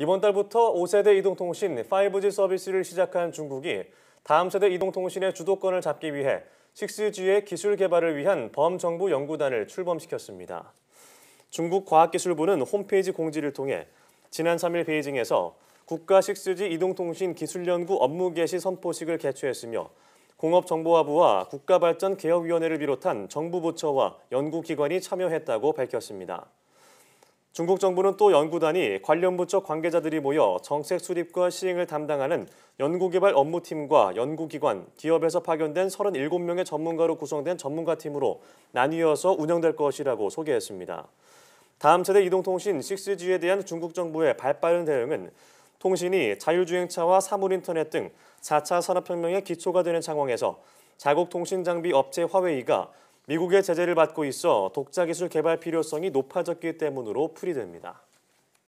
이번 달부터 5세대 이동통신 5G 서비스를 시작한 중국이 다음 세대 이동통신의 주도권을 잡기 위해 6G의 기술 개발을 위한 범정부 연구단을 출범시켰습니다. 중국 과학기술부는 홈페이지 공지를 통해 지난 3일 베이징에서 국가 6G 이동통신 기술연구 업무 개시 선포식을 개최했으며 공업정보화부와 국가발전개혁위원회를 비롯한 정부 부처와 연구기관이 참여했다고 밝혔습니다. 중국 정부는 또 연구단이 관련 부처 관계자들이 모여 정책 수립과 시행을 담당하는 연구개발 업무팀과 연구기관, 기업에서 파견된 37명의 전문가로 구성된 전문가팀으로 나뉘어서 운영될 것이라고 소개했습니다. 다음 세대 이동통신 6G에 대한 중국 정부의 발빠른 대응은 통신이 자율주행차와 사물인터넷 등 4차 산업혁명의 기초가 되는 상황에서 자국 통신장비 업체 화웨이가 미국의 제재를 받고 있어 독자기술 개발 필요성이 높아졌기 때문으로 풀이됩니다.